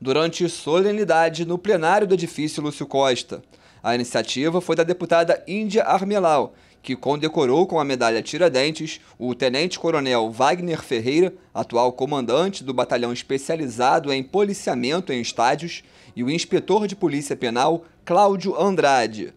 durante solenidade no plenário do edifício Lúcio Costa. A iniciativa foi da deputada Índia Armelau, que condecorou com a medalha Tiradentes o tenente-coronel Wagner Ferreira, atual comandante do batalhão especializado em policiamento em estádios, e o inspetor de polícia penal Cláudio Andrade.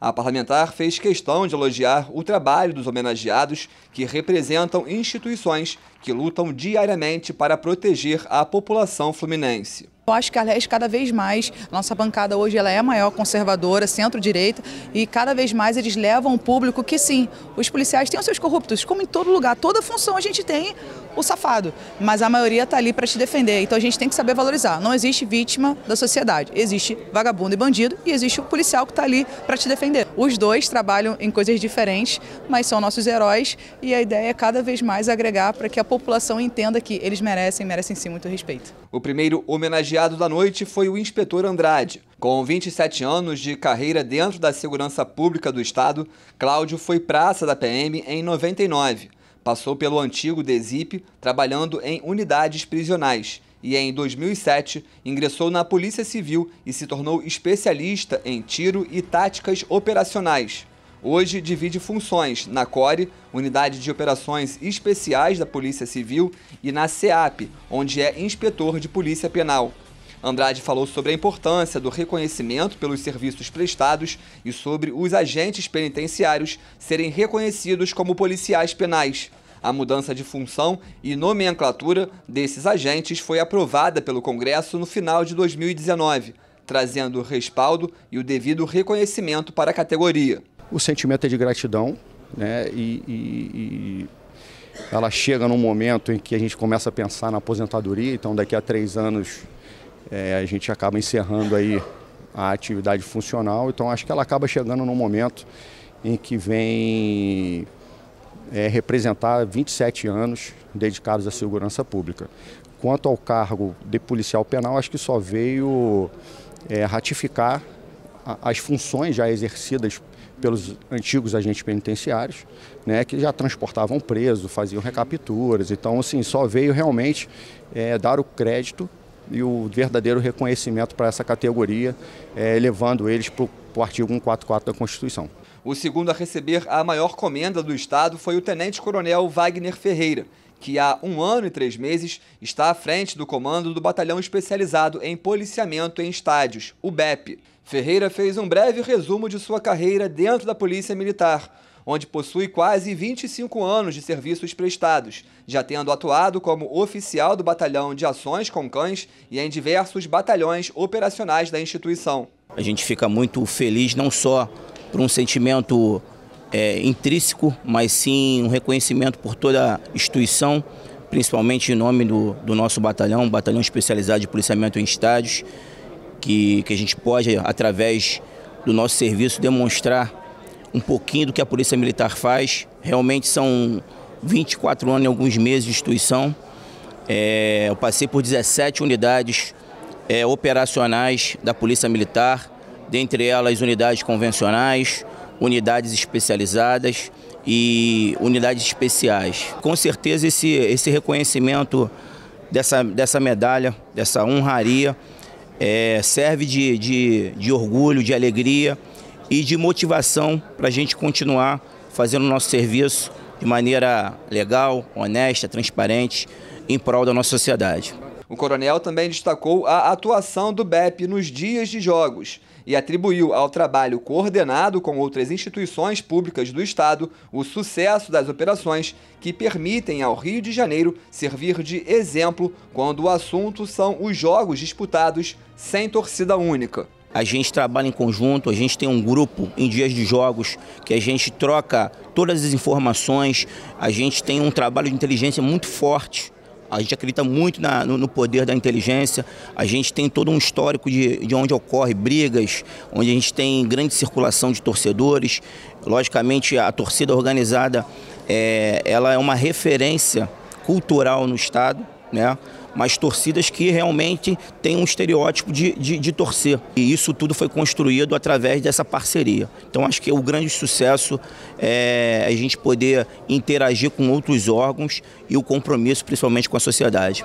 A parlamentar fez questão de elogiar o trabalho dos homenageados, que representam instituições que lutam diariamente para proteger a população fluminense. Eu acho que a Arles cada vez mais, nossa bancada hoje ela é maior, conservadora, centro-direita, e cada vez mais eles levam o público que sim, os policiais têm os seus corruptos, como em todo lugar, toda função a gente tem o safado, mas a maioria está ali para te defender. Então a gente tem que saber valorizar. Não existe vítima da sociedade, existe vagabundo e bandido e existe o policial que está ali para te defender. Os dois trabalham em coisas diferentes, mas são nossos heróis e a ideia é cada vez mais agregar para que a população entenda que eles merecem, merecem sim muito respeito. O primeiro homenageado da noite foi o inspetor Andrade. Com 27 anos de carreira dentro da segurança pública do Estado, Cláudio foi praça da PM em 99. Passou pelo antigo DESIP, trabalhando em unidades prisionais, e em 2007 ingressou na Polícia Civil e se tornou especialista em tiro e táticas operacionais. Hoje divide funções na CORE, Unidade de Operações Especiais da Polícia Civil, e na SEAP, onde é inspetor de Polícia Penal. Andrade falou sobre a importância do reconhecimento pelos serviços prestados e sobre os agentes penitenciários serem reconhecidos como policiais penais. A mudança de função e nomenclatura desses agentes foi aprovada pelo Congresso no final de 2019, trazendo o respaldo e o devido reconhecimento para a categoria. O sentimento é de gratidão, né? E, e, e ela chega num momento em que a gente começa a pensar na aposentadoria, então daqui a três anos é, a gente acaba encerrando aí a atividade funcional, então acho que ela acaba chegando num momento em que vem é, representar 27 anos dedicados à segurança pública. Quanto ao cargo de policial penal, acho que só veio é, ratificar as funções já exercidas pelos antigos agentes penitenciários, né, que já transportavam presos, faziam recapturas. Então, assim, só veio realmente é, dar o crédito e o verdadeiro reconhecimento para essa categoria, é, levando eles para o artigo 144 da Constituição. O segundo a receber a maior comenda do Estado foi o tenente-coronel Wagner Ferreira, que há um ano e três meses está à frente do comando do Batalhão Especializado em Policiamento em Estádios, o BEP. Ferreira fez um breve resumo de sua carreira dentro da Polícia Militar onde possui quase 25 anos de serviços prestados, já tendo atuado como oficial do Batalhão de Ações com Cães e em diversos batalhões operacionais da instituição. A gente fica muito feliz não só por um sentimento é, intrínseco, mas sim um reconhecimento por toda a instituição, principalmente em nome do, do nosso batalhão, Batalhão Especializado de Policiamento em Estádios, que, que a gente pode, através do nosso serviço, demonstrar um pouquinho do que a Polícia Militar faz. Realmente são 24 anos e alguns meses de instituição. É, eu passei por 17 unidades é, operacionais da Polícia Militar, dentre elas unidades convencionais, unidades especializadas e unidades especiais. Com certeza esse, esse reconhecimento dessa, dessa medalha, dessa honraria, é, serve de, de, de orgulho, de alegria e de motivação para a gente continuar fazendo o nosso serviço de maneira legal, honesta, transparente, em prol da nossa sociedade. O coronel também destacou a atuação do BEP nos dias de jogos e atribuiu ao trabalho coordenado com outras instituições públicas do Estado o sucesso das operações que permitem ao Rio de Janeiro servir de exemplo quando o assunto são os jogos disputados sem torcida única a gente trabalha em conjunto, a gente tem um grupo em dias de jogos que a gente troca todas as informações, a gente tem um trabalho de inteligência muito forte. A gente acredita muito na, no, no, poder da inteligência. A gente tem todo um histórico de, de onde ocorre brigas, onde a gente tem grande circulação de torcedores. Logicamente, a torcida organizada é, ela é uma referência cultural no Estado. Né? mas torcidas que realmente têm um estereótipo de, de, de torcer. E isso tudo foi construído através dessa parceria. Então acho que o grande sucesso é a gente poder interagir com outros órgãos e o compromisso, principalmente com a sociedade.